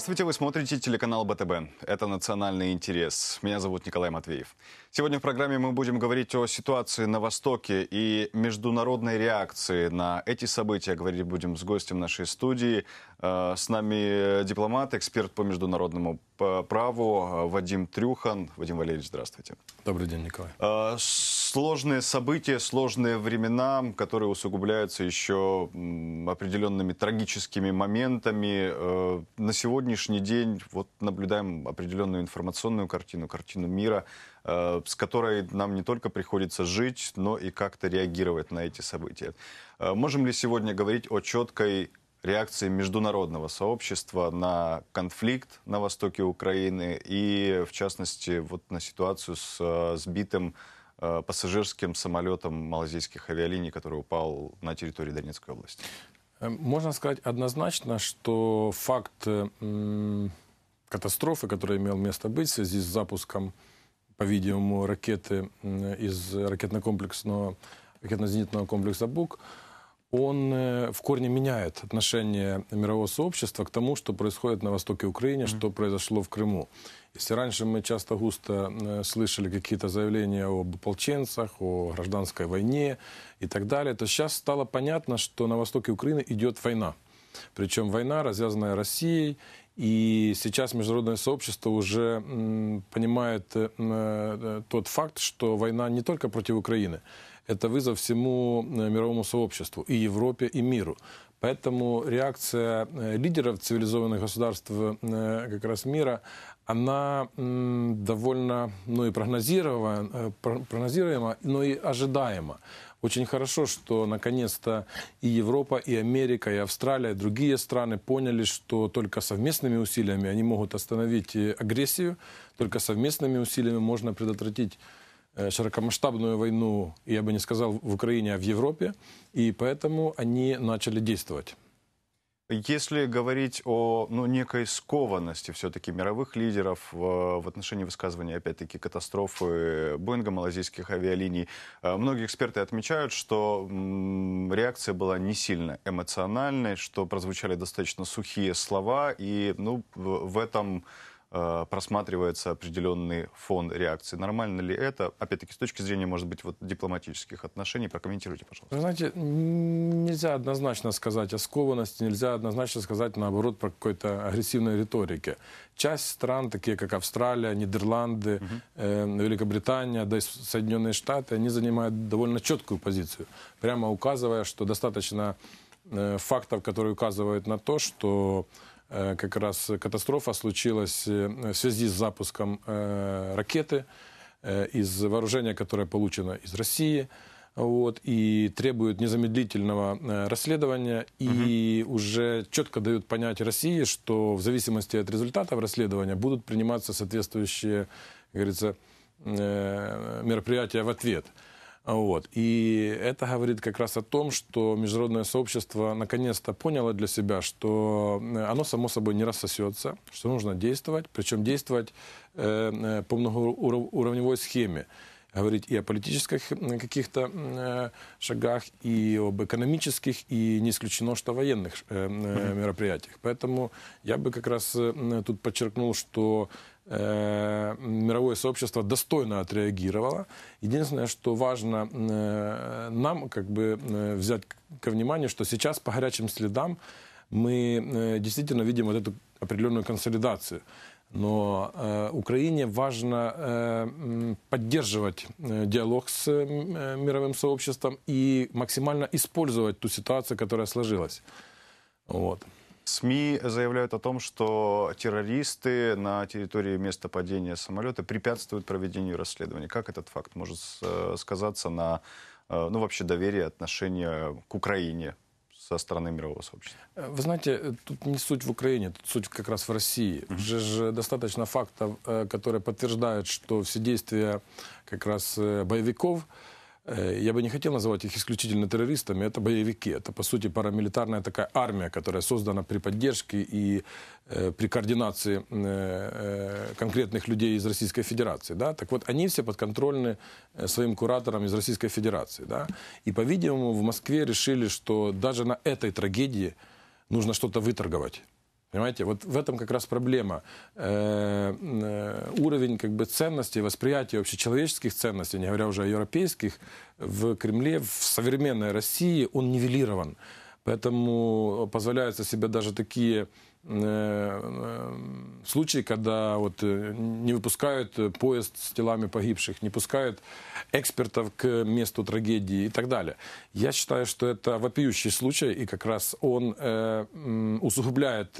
Здравствуйте, вы смотрите телеканал БТБ. Это «Национальный интерес». Меня зовут Николай Матвеев. Сегодня в программе мы будем говорить о ситуации на Востоке и международной реакции на эти события. Говорить будем с гостем нашей студии. Э, с нами дипломат, эксперт по международному праву Вадим Трюхан. Вадим Валерьевич, здравствуйте. Добрый день, Николай. С э, сложные события, сложные времена, которые усугубляются еще определенными трагическими моментами. Э, на сегодняшний день вот наблюдаем определенную информационную картину, картину мира, э, с которой нам не только приходится жить, но и как-то реагировать на эти события. Э, можем ли сегодня говорить о четкой реакции международного сообщества на конфликт на востоке Украины и, в частности, вот на ситуацию с сбитым Э, пассажирским самолетом малазийских авиалиний, который упал на территории Донецкой области? Э, можно сказать однозначно, что факт э, катастрофы, которая имела место быть в связи с запуском, по-видимому, ракеты из ракетно-комплексного ракетно-зенитного комплекса «Бук», он в корне меняет отношение мирового сообщества к тому, что происходит на востоке Украины, mm-hmm. что произошло в Крыму. Если раньше мы часто густо э, слышали какие-то заявления об ополченцах, о гражданской войне и так далее, то сейчас стало понятно, что на востоке Украины идет война. Причем война, развязанная Россией, и сейчас международное сообщество уже понимает э, э, тот факт, что война не только против Украины, это вызов всему мировому сообществу, и Европе, и миру. Поэтому реакция лидеров цивилизованных государств как раз мира она довольно, ну и прогнозируема, э, прогнозируема, но и ожидаема. Очень хорошо, что наконец-то и Европа, и Америка, и Австралия, и другие страны поняли, что только совместными усилиями они могут остановить э, агрессию, только совместными усилиями можно предотвратить э, широкомасштабную войну, я бы не сказал в Украине, а в Европе, и поэтому они начали действовать. Если говорить о ну, некой скованности все-таки мировых лидеров в, э, в отношении высказывания, опять-таки, катастрофы Боинга малазийских авиалиний, э, многие эксперты отмечают, что м, реакция была не сильно эмоциональной, что прозвучали достаточно сухие слова, и ну, в, в этом Э, просматривается определенный фон реакции. Нормально ли это? Опять-таки, с точки зрения, может быть, вот дипломатических отношений, прокомментируйте, пожалуйста. Вы знаете, нельзя однозначно сказать о скованности, нельзя однозначно сказать, наоборот, про какой-то агрессивной риторике. Часть стран, такие как Австралия, Нидерланды, угу. э, Великобритания, да и Соединенные Штаты, они занимают довольно четкую позицию, прямо указывая, что достаточно э, фактов, которые указывают на то, что Э, как раз катастрофа случилась э, в связи с запуском э, ракеты из вооружения, которое получено из России, вот, и требует незамедлительного расследования, и угу. уже четко дают понять России, что в зависимости от результатов расследования будут приниматься соответствующие, как говорится, мероприятия в ответ. Вот. И это говорит как раз о том, что международное сообщество наконец-то поняло для себя, что э, оно само собой не рассосется, что нужно действовать, причем действовать э, э по многоуровневой схеме. Говорить и о политических каких-то э, шагах, и об экономических, и не исключено, что военных э, э мероприятиях. Поэтому я бы как раз тут подчеркнул, что Э, мировое сообщество достойно отреагировало. Единственное, что важно э, нам как бы э, взять ко вниманию, что сейчас по горячим следам мы действительно видим вот эту определенную консолидацию. Но э, Украине важно э, поддерживать диалог с э, мировым сообществом и максимально использовать ту ситуацию, которая сложилась. Вот. СМИ заявляют о том, что террористы на территории места падения самолета препятствуют проведению расследования. Как этот факт может э, сказаться на э, ну, вообще доверие, отношения к Украине со стороны мирового сообщества? Э, вы знаете, тут не суть в Украине, тут суть как раз в России. Mm-hmm. Же, же достаточно фактов, которые подтверждают, что все действия как раз боевиков Э, я бы не хотел называть их исключительно террористами, это боевики, это по сути парамилитарная такая армия, которая создана при поддержке и э, при координации э, э, конкретных людей из Российской Федерации, да, так вот они все подконтрольны э, своим кураторам из Российской Федерации, да, и по-видимому в Москве решили, что даже на этой трагедии нужно что-то выторговать. Понимаете, вот в этом как раз проблема. Э, э, уровень как бы ценностей, восприятия общечеловеческих ценностей, не говоря уже о европейских, в Кремле, в современной России он нивелирован. Поэтому позволяются себе даже такие Э, э, случаи, когда вот э, не выпускают поезд с телами погибших, не пускают экспертов к месту трагедии и так далее. Я считаю, что это вопиющий случай, и как раз он э, усугубляет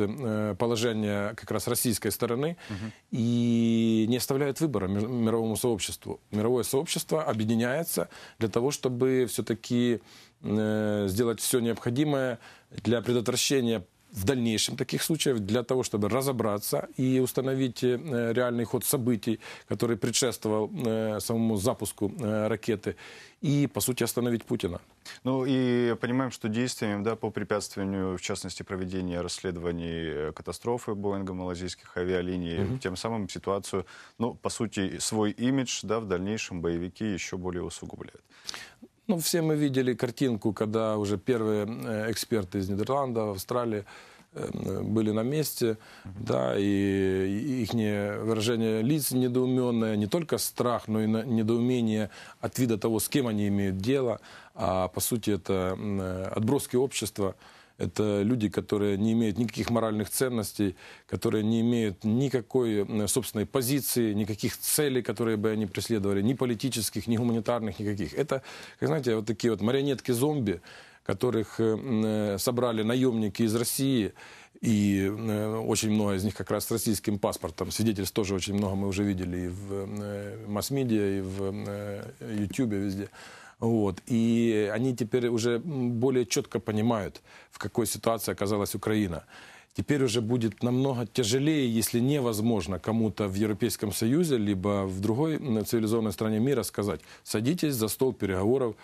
положение как раз российской стороны угу. и не оставляет выбора мировому сообществу. Мировое сообщество объединяется для того, чтобы все-таки сделать все необходимое для предотвращения в дальнейшем таких случаев для того, чтобы разобраться и установить э, реальный ход событий, который предшествовал э, самому запуску э, ракеты, и, по сути, остановить Путина. Ну и понимаем, что действиями да, по препятствованию, в частности, проведения расследований катастрофы Боинга, малазийских авиалиний, угу. тем самым ситуацию, ну, по сути, свой имидж да, в дальнейшем боевики еще более усугубляют. Ну, все мы видели картинку, когда уже первые э, эксперты из Нидерландов, Австралии э, были на месте, да, и их выражение лиц недоуменное, не только страх, но и недоумение от вида того, с кем они имеют дело, а по сути это э, отброски общества, это люди, которые не имеют никаких моральных ценностей, которые не имеют никакой собственной позиции, никаких целей, которые бы они преследовали, ни политических, ни гуманитарных, никаких. Это, как знаете, вот такие вот марионетки-зомби, которых э, э, собрали наемники из России, и э, очень много из них как раз с российским паспортом. Свидетельств тоже очень много мы уже видели и в масс-медиа, и в Ютьюбе везде. Вот. И они теперь уже более четко понимают, в какой ситуации оказалась Украина. Теперь уже будет намного тяжелее, если невозможно кому-то в Европейском Союзе, либо в другой цивилизованной стране мира сказать, садитесь за стол переговоров,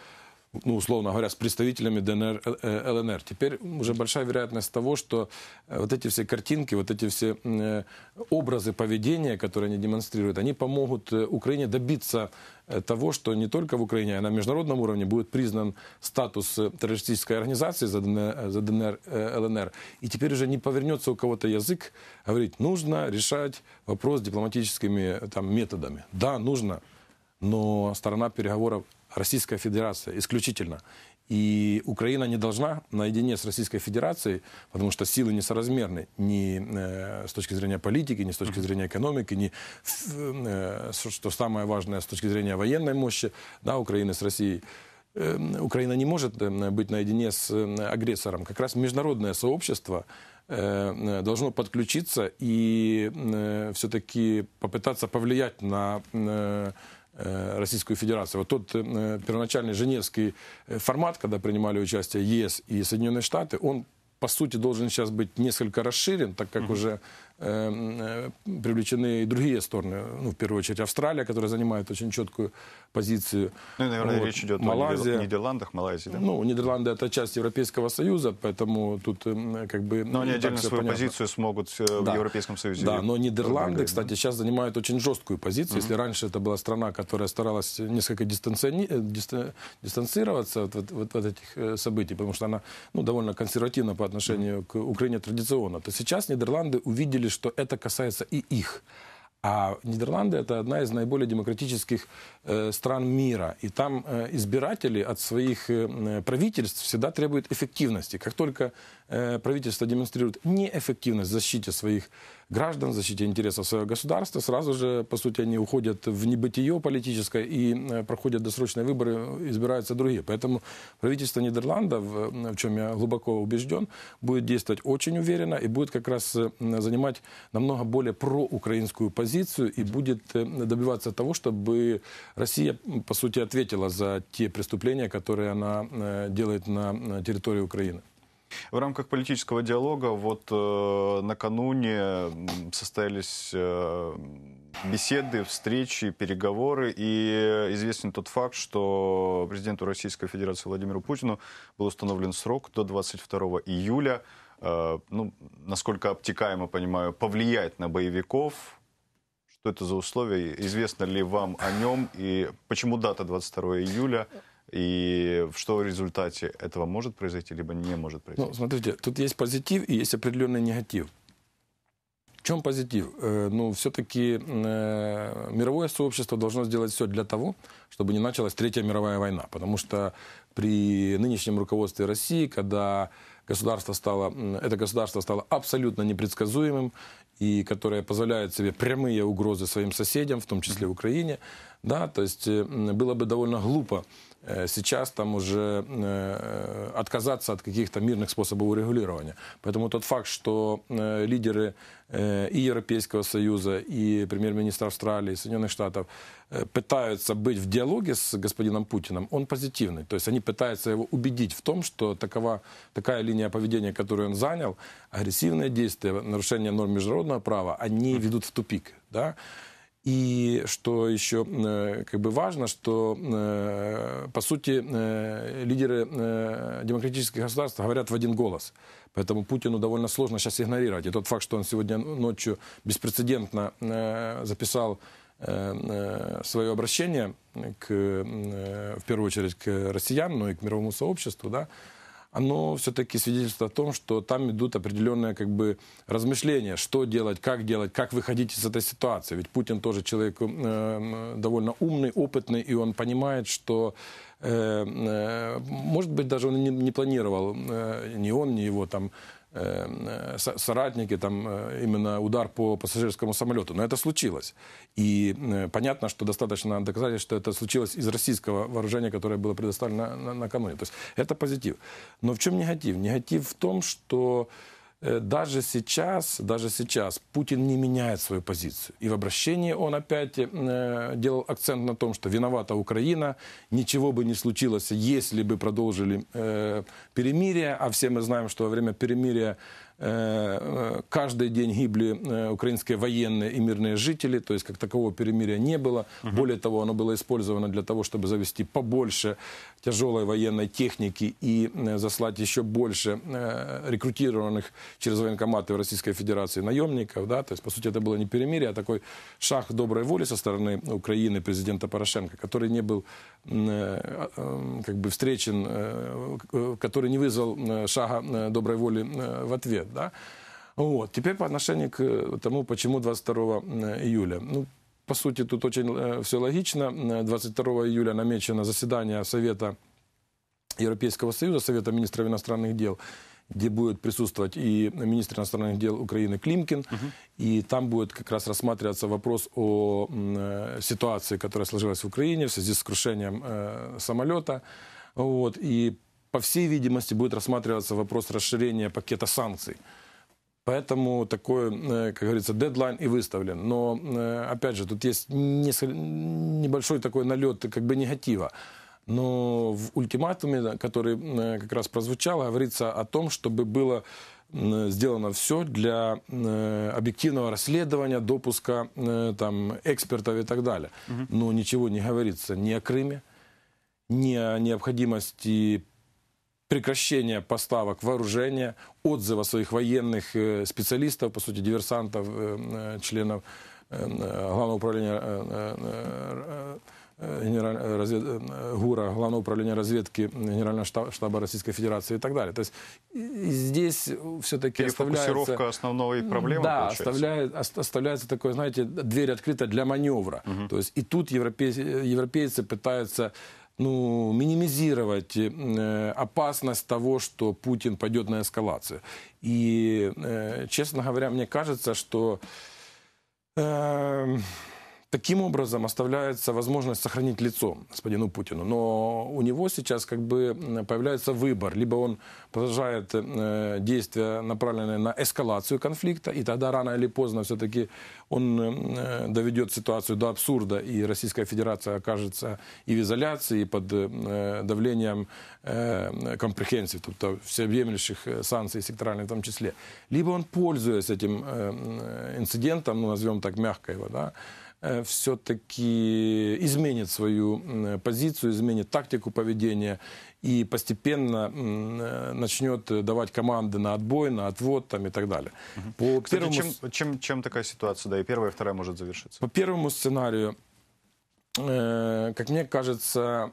ну, условно говоря, с представителями ДНР, ЛНР. Э, теперь уже большая вероятность того, что э, вот эти все картинки, вот эти все э, образы поведения, которые они демонстрируют, они помогут Украине добиться того, что не только в Украине, а на международном уровне будет признан статус террористической организации за ДНР, за ДНР ЛНР. И теперь уже не повернется у кого-то язык говорить, нужно решать вопрос дипломатическими там, методами. Да, нужно, но сторона переговоров Российская Федерация исключительно. И Украина не должна наедине с Российской Федерацией, потому что силы несоразмерны ни э, с точки зрения политики, ни с точки зрения экономики, ни, э, что самое важное, с точки зрения военной мощи да, Украины с Россией. Э, Украина не может быть наедине с агрессором. Как раз международное сообщество должно подключиться и все-таки попытаться повлиять на Э, Российскую Федерацию. Вот тот э, первоначальный Женевский э, формат, когда принимали участие ЕС и Соединенные Штаты, он по сути, должен сейчас быть несколько расширен, так как угу. уже Эм, э, привлечены и другие стороны. Ну, в первую очередь Австралия, которая занимает очень четкую позицию. Ну, и, наверное, вот. речь идет Малайзия. о Нидерландах, Малайзии. Да? Ну, Нидерланды это часть Европейского Союза, поэтому тут эм, как бы... Но они отдельно свою понятно. позицию смогут э, да. в Европейском Союзе. Да, но Нидерланды, кстати, сейчас занимают очень жесткую позицию. Mm-hmm. Если раньше это была страна, которая старалась несколько дистанци... Э, дистанци... дистанцироваться от, от, от, этих событий, потому что она ну, довольно консервативна по отношению mm-hmm. к Украине традиционно, то сейчас Нидерланды увидели что это касается и их. А Нидерланды – это одна из наиболее демократических Э, стран мира. И там э, избиратели от своих э, правительств всегда требуют эффективности. Как только правительство демонстрирует неэффективность в защите своих граждан, в защите интересов своего государства, сразу же, по сути, они уходят в небытие политическое и проходят досрочные выборы, избираются другие. Поэтому правительство Нидерландов, в чем я глубоко убежден, будет действовать очень уверенно и будет как раз занимать намного более проукраинскую позицию и будет добиваться того, чтобы Россия, по сути, ответила за те преступления, которые она э, делает на э, территории Украины. В рамках политического диалога вот э, накануне состоялись э, беседы, встречи, переговоры. И известен тот факт, что президенту Российской Федерации Владимиру Путину был установлен срок до 22 июля. Э, ну, насколько обтекаемо понимаю, повлиять на боевиков, что это за условия? Известно ли вам о нем? И почему дата 22 июля? И что в результате этого может произойти, либо не может ну, произойти? Ну, смотрите, тут есть позитив и есть определенный негатив. В чем позитив? Э, ну, все-таки э, мировое сообщество должно сделать все для того, чтобы не началась Третья мировая война. Потому что при нынешнем руководстве России, когда государство стало, это государство стало абсолютно непредсказуемым и которое позволяет себе прямые угрозы своим соседям, в том числе Украине. Да, то есть э, было бы довольно глупо Э, сейчас там уже э, отказаться от каких-то мирных способов урегулирования. Поэтому тот факт, что э, лидеры и Европейского Союза, и премьер-министр Австралии, Соединенных Штатов пытаются быть в диалоге с господином Путиным, он позитивный. То есть они пытаются его убедить в том, что такова, такая линия поведения, которую он занял, агрессивные действия, нарушение норм международного права, они ведут в тупик. Да? И что еще э, как бы важно, что э, по сути э, лидеры демократических государств говорят в один голос. Поэтому Путину довольно сложно сейчас игнорировать. И тот факт, что он сегодня ночью беспрецедентно записал свое обращение к, в первую очередь к россиянам, но ну и к мировому сообществу, да, оно все-таки свидетельствует о том, что там идут определенные как бы размышления, что делать, как делать, как выходить из этой ситуации. Ведь Путин тоже человек эм, э, довольно умный, опытный, и он понимает, что э, э может быть даже он не, не планировал э, ни он, ни его там Э, соратники, там э, именно удар по пассажирскому самолету. Но это случилось. И э, понятно, что достаточно доказать, что это случилось из российского вооружения, которое было предоставлено накануне. То есть это позитив. Но в чем негатив? Негатив в том, что Э, даже сейчас, даже сейчас Путин не меняет свою позицию. И в обращении он опять э, делал акцент на том, что виновата Украина, ничего бы не случилось, если бы продолжили э, перемирие. А все мы знаем, что во время перемирия каждый день гибли украинские военные и мирные жители, то есть как такового перемирия не было. Угу. Более того, оно было использовано для того, чтобы завести побольше тяжелой военной техники и э, заслать еще больше э, рекрутированных через военкоматы в Российской Федерации наемников. Да? То есть, по сути, это было не перемирие, а такой шаг доброй воли со стороны Украины, президента Порошенко, который не был э, а, как бы встречен, который не вызвал шага доброй воли в ответ. Да? Вот. Теперь по отношению к тому, почему 22 июля. Ну, по сути, тут очень э, все логично. 22 э, июля намечено заседание Совета Европейского Союза, Совета министров иностранных дел, где будет присутствовать и министр иностранных дел Украины Климкин, угу. и там будет как раз рассматриваться вопрос о э, ситуации, которая сложилась в Украине в связи с крушением самолета. Вот, и, по всей видимости, будет рассматриваться вопрос расширения пакета санкций. Поэтому такой, э, как говорится, дедлайн и выставлен. Но, э, опять же, тут есть небольшой такой налет как бы негатива. Но в ультиматуме, который э, как раз прозвучал, говорится о том, чтобы было сделано все для объективного расследования, допуска там, экспертов и так далее. Но ничего не говорится ни о Крыме, ни о необходимости прекращения поставок вооружения, отзыва своих военных э, специалистов, по сути, диверсантов, э, э, членов Главного управления Генераль... Развед... ГУРа, Главного управления разведки Генерального штаба, штаба Российской Федерации и так далее. То есть здесь все-таки оставляется... основной проблемы, Да, оставляет, оставляется такое, знаете, дверь открыта для маневра. Угу. То есть и тут европейцы, европейцы пытаются ну, минимизировать э, опасность того, что Путин пойдет на эскалацию. И, э, честно говоря, мне кажется, что... Э, таким образом оставляется возможность сохранить лицо господину Путину. Но у него сейчас как бы появляется выбор. Либо он продолжает э, действия, направленные на эскалацию конфликта, и тогда рано или поздно все-таки он э, доведет ситуацию до абсурда, и Российская Федерация окажется и в изоляции, и под э, давлением компрехенсив, тобто всеобъемлющих санкций, секторальных в том числе. Либо он, пользуясь этим инцидентом, ну, назовем так мягко его, да, Э, все-таки изменит свою э, позицию, изменит тактику поведения и постепенно э, начнет давать команды на отбой, на отвод там, и так далее. Угу. По Кстати, первому... чем, чем, чем такая ситуация, да, и первая, и вторая может завершиться? По первому сценарию, как мне кажется,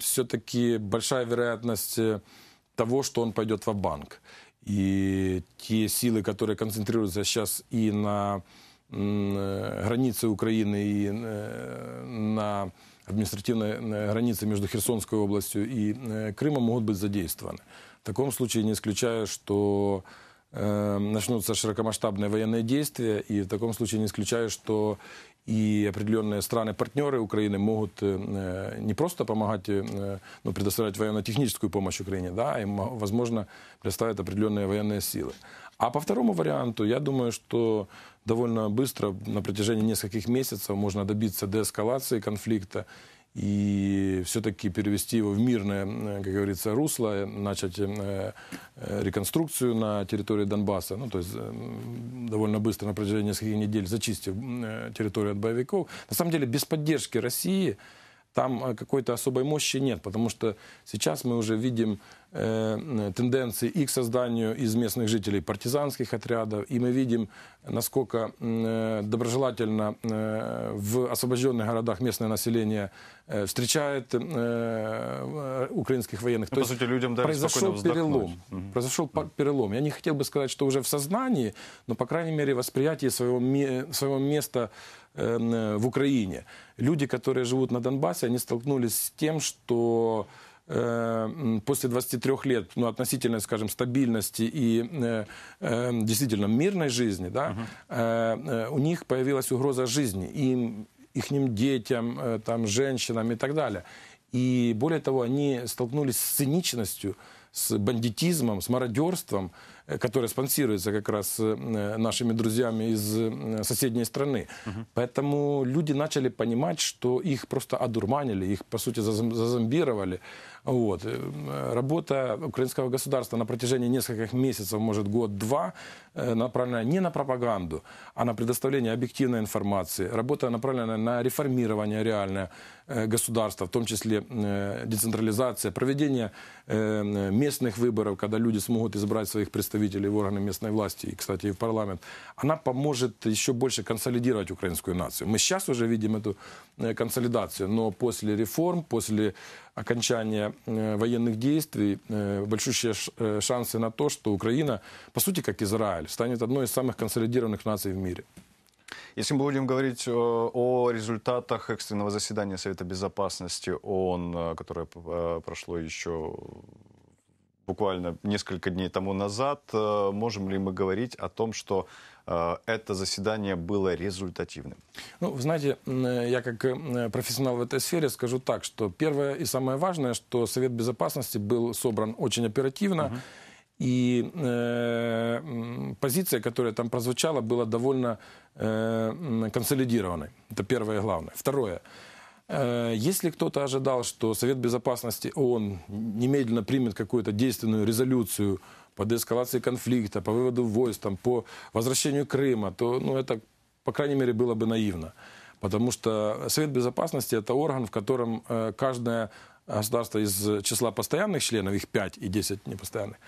все-таки большая вероятность того, что он пойдет в банк И те силы, которые концентрируются сейчас и на Е, границы Украины и е, на административной е, границе между Херсонской областью и Крымом могут быть задействованы. В таком случае не исключаю, что начнутся широкомасштабные военные действия, и в таком случае не исключаю, что и определенные страны-партнеры Украины могут э, э, не просто помогать, э, ну, предоставлять военно-техническую помощь Украине, да, а им, возможно, предоставят определенные военные силы. А по второму варианту, я думаю, что довольно быстро, на протяжении нескольких месяцев, можно добиться деэскалации конфликта и все-таки перевести его в мирное, э, как говорится, русло, э, начать э, реконструкцию на территории Донбасса, ну, то есть довольно быстро, на протяжении нескольких недель, зачистив территорию от боевиков. На самом деле, без поддержки России – там э, какой-то особой мощи нет, потому что сейчас мы уже видим э, тенденции и к созданию из местных жителей партизанских отрядов, и мы видим, насколько э, доброжелательно в освобожденных городах местное население встречает украинских военных. Ну, То по есть, сути, людям даже произошел перелом. Угу. Произошел угу. перелом. Я не хотел бы сказать, что уже в сознании, но, по крайней мере, восприятие своего, своего места Эм, в Украине. Люди, которые живут на Донбассе, они столкнулись с тем, что эм, после 23 лет ну, относительно, скажем, стабильности и э, э, действительно мирной жизни, да, uh-huh. э, у них появилась угроза жизни, им, их детям, э, там, женщинам и так далее. И более того, они столкнулись с циничностью, с бандитизмом, с мародерством, Э, которая спонсируется как раз э, нашими друзьями из э, соседней страны. Угу. Поэтому люди начали понимать, что их просто одурманили, их, по сути, зазомбировали. Вот. Э, работа украинского государства на протяжении нескольких месяцев, может, год-два, э, направлена не на пропаганду, а на предоставление объективной информации. Работа направлена на реформирование реальное э, государства, в том числе децентрализация, проведение местных выборов, когда люди смогут избрать своих представителей в органы местной власти и, кстати, и в парламент, она поможет еще больше консолидировать украинскую нацию. Мы сейчас уже видим эту консолидацию, но после реформ, после окончания э, военных действий э, большущие э, шансы на то, что Украина, по сути, как Израиль, станет одной из самых консолидированных наций в мире. Если мы будем говорить о результатах экстренного заседания Совета Безопасности ООН, которое прошло еще буквально несколько дней тому назад, можем ли мы говорить о том, что Э, это заседание было результативным? Ну, вы знаете, я как э, профессионал в этой сфере скажу так, что первое и самое важное, что Совет Безопасности был собран очень оперативно. Угу. И э, позиция, которая там прозвучала, была довольно э, консолидированной. Это первое и главное. Второе. Э, если кто-то ожидал, что Совет Безопасности ООН немедленно примет какую-то действенную резолюцию, по деэскалации конфликта, по выводу войск, там, по возвращению Крыма, то ну, это, по крайней мере, было бы наивно. Потому что Совет Безопасности – это орган, в котором э, каждое государство из числа постоянных членов, их 5 и 10 непостоянных,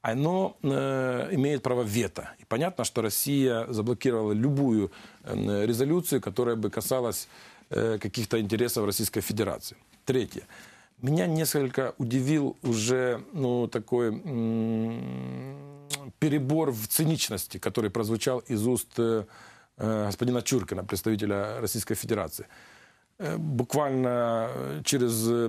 оно э, имеет право вето. И понятно, что Россия заблокировала любую э, резолюцию, которая бы касалась э, каких-то интересов Российской Федерации. Третье. Меня несколько удивил уже ну, такой перебор в циничности, который прозвучал из уст э, э господина Чуркина, представителя Российской Федерации. Э, буквально э, через э,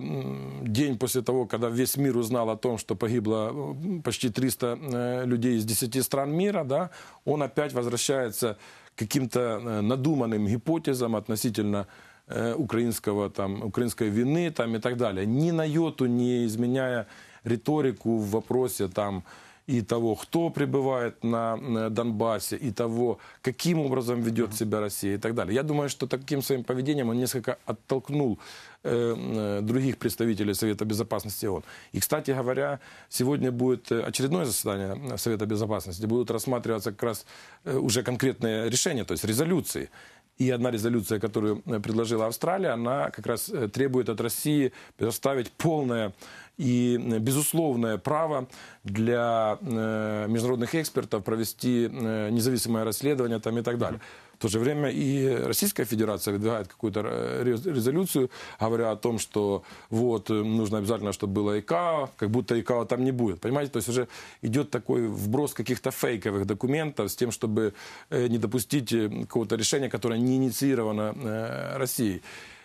день после того, когда весь мир узнал о том, что погибло э, почти 300 людей из 10 стран мира, да, он опять возвращается к каким-то надуманным гипотезам относительно Э, украинского там украинской вины там и так далее Ні на йоту не изменяя риторику в вопросе там. и того, кто пребывает на Донбассе, и того, каким образом ведет себя Россия и так далее. Я думаю, что таким своим поведением он несколько оттолкнул э, э других представителей Совета Безопасности ООН. И, кстати говоря, сегодня будет э, очередное заседание Совета Безопасности, будут рассматриваться как раз уже конкретные решения, то есть резолюции. И одна резолюция, которую э, предложила Австралия, она как раз э, требует от России предоставить полное и э, безусловное право для международных экспертов провести независимое расследование там и так далее то же время и Российская Федерация выдвигает какую-то э, резолюцию, говоря о том, что вот э, нужно обязательно, чтобы было ИКАО, как будто ИКАО там не будет. Понимаете, то есть уже идет такой вброс каких-то фейковых документов с тем, чтобы э, не допустить какого-то решения, которое не инициировано Россией.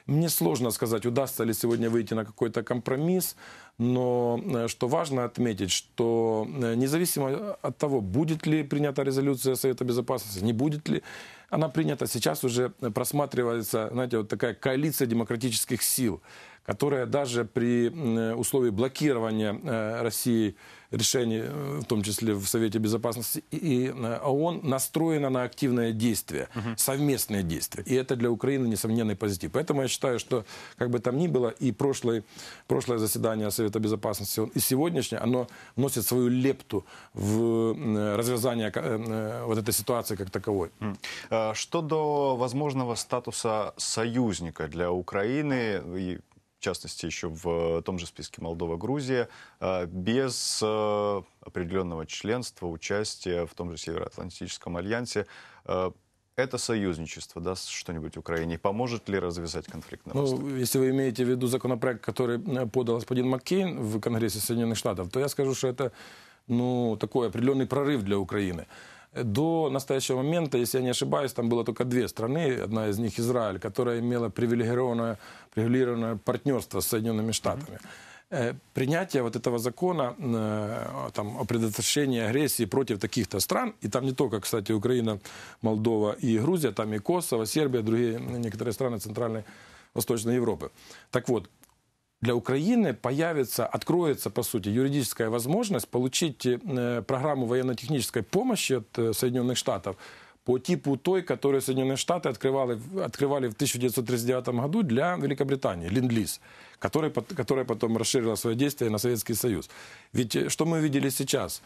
Мне сложно сказать, удастся ли сегодня выйти на какой-то компромисс, но э, что важно отметить, что э, независимо от того, будет ли принята резолюция Совета Безопасности, не будет ли, она принята. Сейчас уже просматривается, знаете, вот такая коалиция демократических сил – которая даже при э, условии блокирования э, России решений, э, в том числе в Совете Безопасности и ООН, настроена на активное действие, совместное действие. И это для Украины несомненный позитив. Поэтому я считаю, что, как бы там ни было, и прошлое, прошлое заседание Совета Безопасности, и сегодняшнее, оно носит свою лепту в развязание вот этой ситуации как таковой. А что до возможного статуса союзника для Украины, в частности, еще в том же списке Молдова, Грузия, э, без э, определенного членства, участия в том же Североатлантическом альянсе. Э, это союзничество даст что-нибудь Украине? поможет ли развязать конфликт на ну, востоке? Ну, если вы имеете в виду законопроект, который подал господин Маккейн в Конгрессе Соединенных Штатов, то я скажу, что это ну, такой определенный прорыв для Украины. До настоящего момента, если я не ошибаюсь, там было только две страны, одна из них Израиль, которая имела привилегированное регулированное партнерство с Соединенными Штатами. Э, принятие вот этого закона э, там, о предотвращении агрессии против таких-то стран, и там не только, кстати, Украина, Молдова и Грузия, там и Косово, Сербия, другие некоторые страны Центральной Восточной Европы. Так вот, для Украины появится, откроется, по сути, юридическая возможность получить э, программу военно-технической помощи от Соединенных Штатов – по типу той, которую Соединенные Штаты открывали, открывали в 1939 году для Великобритании, Ленд-Лиз, который, которая потом расширила свое действие на Советский Союз. Ведь э, что мы видели сейчас?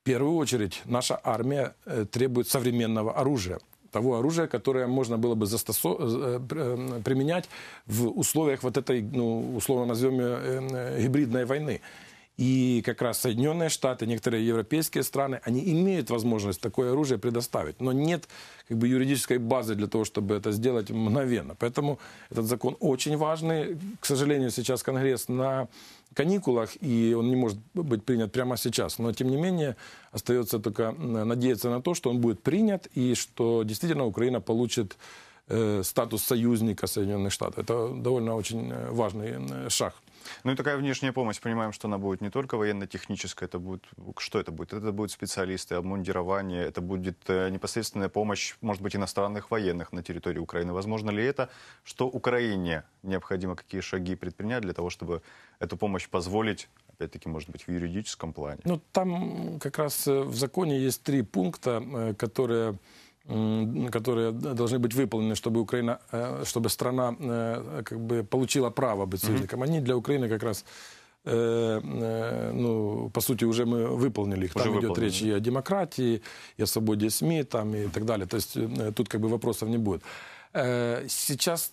В первую очередь наша армия э, требует современного оружия того оружия, которое можно было бы застосо... Э, применять в условиях вот этой, ну, условно назовем ее, гибридной войны. И как раз Соединенные Штаты, некоторые европейские страны, они имеют возможность такое оружие предоставить, но нет как бы, юридической базы для того, чтобы это сделать мгновенно. Поэтому этот закон очень важный. К сожалению, сейчас Конгресс на каникулах, и он не может быть принят прямо сейчас. Но, тем не менее, остается только надеяться на то, что он будет принят, и что действительно Украина получит э, статус союзника Соединенных Штатов. Это довольно очень э, важный шаг. Ну и такая внешняя помощь, понимаем, что она будет не только военно-техническая, это будет, что это будет? Это будут специалисты, обмундирование, это будет э, непосредственная помощь, может быть, иностранных военных на территории Украины. Возможно ли это, что Украине необходимо какие шаги предпринять для того, чтобы эту помощь позволить опять-таки, может быть, в юридическом плане? Ну, там как раз э, в законе есть три пункта, э, которые которые должны быть выполнены, чтобы Украина, э, чтобы страна э, как бы получила право быть союзником. Они для Украины как раз э, ну, по сути, уже мы выполнили их. Там уже идет выполнили. речь и о демократии, и о свободе СМИ там, и так далее. То есть тут как бы вопросов не будет. Сейчас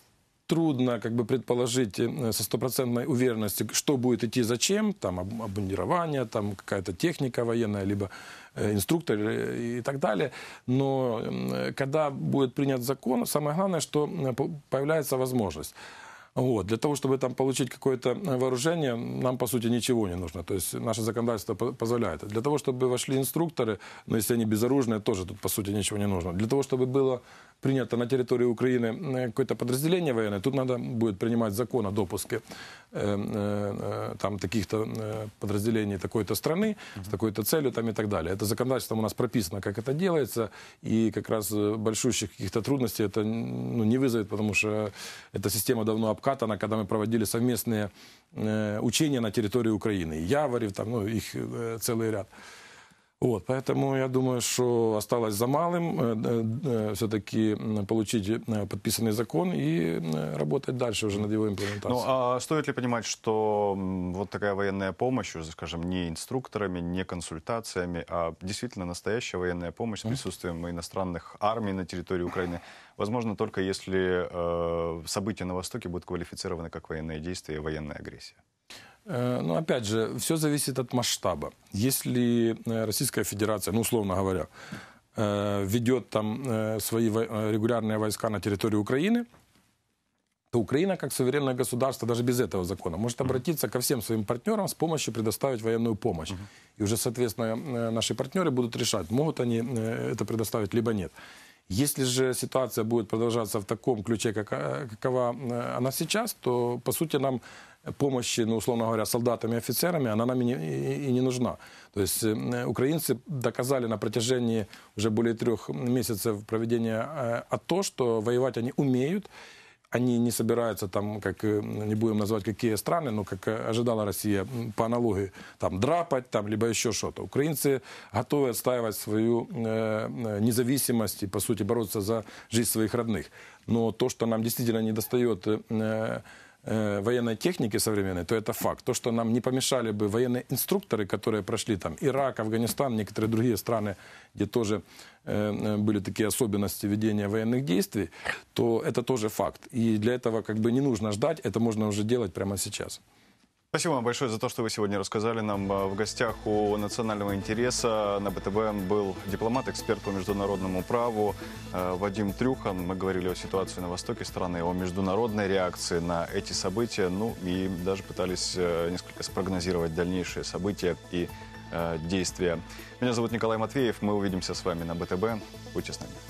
трудно как бы предположить э, со стопроцентной уверенностью, что будет идти зачем, там обмундирование, там какая-то техника военная, либо э, инструктор э, и так далее. Но когда будет принят закон, самое главное, что появляется возможность. Вот. Для того, чтобы там получить какое-то э, вооружение, нам, по сути, ничего не нужно. То есть наше законодательство позволяет. Для того, чтобы вошли инструкторы, но если они безоружные, тоже тут, по сути, ничего не нужно. Для того, чтобы было принято на территории Украины э, какое-то подразделение военное, тут надо будет принимать закон о допуске э, там таких-то подразделений такой-то страны с такой-то целью там и так далее. Это законодательством у нас прописано, как это делается, и как раз большущих каких-то трудностей это ну, не вызовет, потому что эта система давно обкатана, когда мы проводили совместные э, учения на территории Украины. Яворів, там, ну, их э, целый ряд. Вот, поэтому я думаю, что осталось за малым э, э, э, все-таки получить подписанный закон и работать дальше уже над его ну, имплементацией. Ну, а стоит ли понимать, что вот такая военная помощь, скажем, не инструкторами, не консультациями, а действительно настоящая военная помощь с присутствием иностранных армий на территории Украины, возможно, только если события на Востоке будут квалифицированы как военные действия и военная агрессия? Э, ну опять же, все зависит от масштаба. Если э, Российская Федерация, ну условно говоря, э, ведет там свои регулярные войска на территории Украины, то Украина, как суверенное государство, даже без этого закона, может обратиться ко всем своим партнерам с помощью предоставить военную помощь. И уже, соответственно, наши партнеры будут решать, могут они это предоставить, либо нет. Если же ситуация будет продолжаться в таком ключе, какова она сейчас, то, по сути, нам помощи, ну, условно говоря, солдатами и офицерами, она нам и не, и не нужна. То есть украинцы доказали на протяжении уже более трех месяцев проведения э, АТО, что воевать они умеют, они не собираются там, как э, не будем называть какие страны, но как ожидала Россия по аналогии, там драпать, там либо еще что-то. Украинцы готовы отстаивать свою э, э, независимость и, по сути, бороться за жизнь своих родных. Но то, что нам действительно не достает э, Э, военной техники современной, то это факт. То, что нам не помешали бы военные инструкторы, которые прошли там Ирак, Афганистан, некоторые другие страны, где тоже э, э, были такие особенности ведения военных действий, то это тоже факт. И для этого как бы не нужно ждать, это можно уже делать прямо сейчас. Спасибо вам большое за то, что вы сегодня рассказали нам. А, в гостях у национального интереса на БТБ был дипломат, эксперт по международному праву а, Вадим Трюхан. Мы говорили о ситуации на востоке страны, о международной реакции на эти события. Ну и даже пытались э, несколько спрогнозировать дальнейшие события и э, действия. Меня зовут Николай Матвеев. Мы увидимся с вами на БТБ. Будьте с нами.